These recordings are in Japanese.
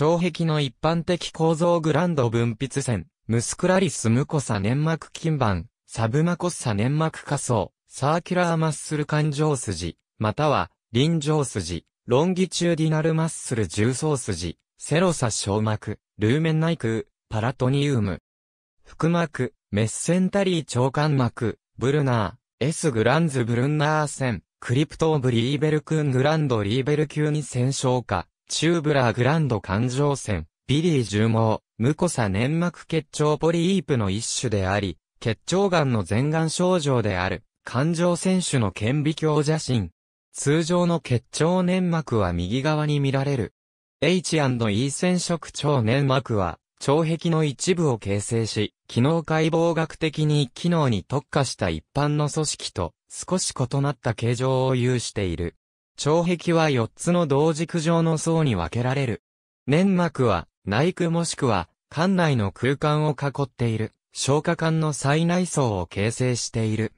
腸壁の一般的構造グランド分泌腺、ムスクラリスムコサ粘膜筋板、サブマコッサ粘膜下層、サーキュラーマッスル環状筋、または、臨状筋、ロンギチューディナルマッスル重層筋、セロサ小膜、ルーメン内腔、パラトニウム。腹膜、メッセンタリー腸管膜、ブルナー、S グランズブルンナー線、クリプトーブリーベルクングランドリーベル級に線勝化。チューブラーグランド環状線、ビリー重毛、無こさ粘膜結腸ポリープの一種であり、結腸癌の全癌症状である、環状線種の顕微鏡写真。通常の結腸粘膜は右側に見られる。H&E 染色腸粘膜は、腸壁の一部を形成し、機能解剖学的に機能に特化した一般の組織と少し異なった形状を有している。腸壁は4つの同軸状の層に分けられる。粘膜は内腔もしくは肝内の空間を囲っている消化管の最内層を形成している。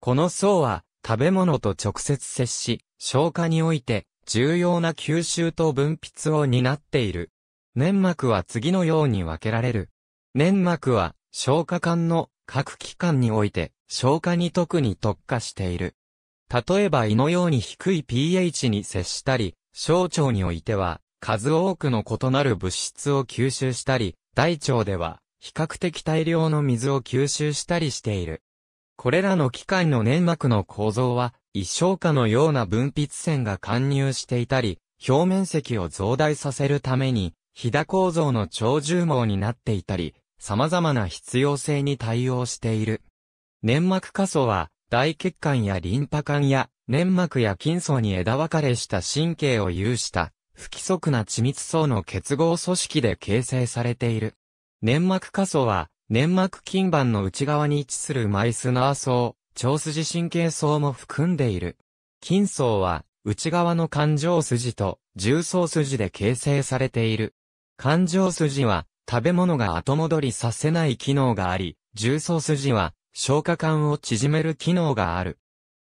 この層は食べ物と直接接し、消化において重要な吸収と分泌を担っている。粘膜は次のように分けられる。粘膜は消化管の各器官において消化に特に特化している。例えば胃のように低い pH に接したり、小腸においては、数多くの異なる物質を吸収したり、大腸では、比較的大量の水を吸収したりしている。これらの器官の粘膜の構造は、胃消化のような分泌腺が貫入していたり、表面積を増大させるために、ひだ構造の超重毛になっていたり、様々な必要性に対応している。粘膜下層は、大血管やリンパ管や粘膜や筋層に枝分かれした神経を有した不規則な緻密層の結合組織で形成されている。粘膜下層は粘膜筋板の内側に位置するマイスナー層、腸筋神経層も含んでいる。筋層は内側の感情筋と重層筋で形成されている。感情筋は食べ物が後戻りさせない機能があり、重層筋は消化管を縮める機能がある。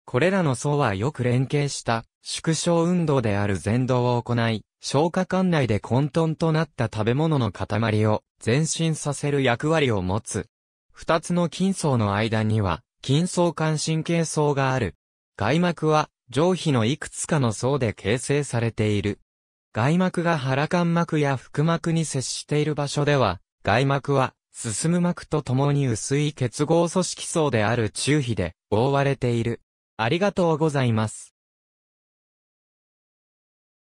これらの層はよく連携した縮小運動である前動を行い、消化管内で混沌となった食べ物の塊を前進させる役割を持つ。二つの筋層の間には、筋層間神経層がある。外膜は上皮のいくつかの層で形成されている。外膜が腹間膜や腹膜に接している場所では、外膜は進む膜と共に薄い結合組織層である中皮で覆われている。ありがとうございます。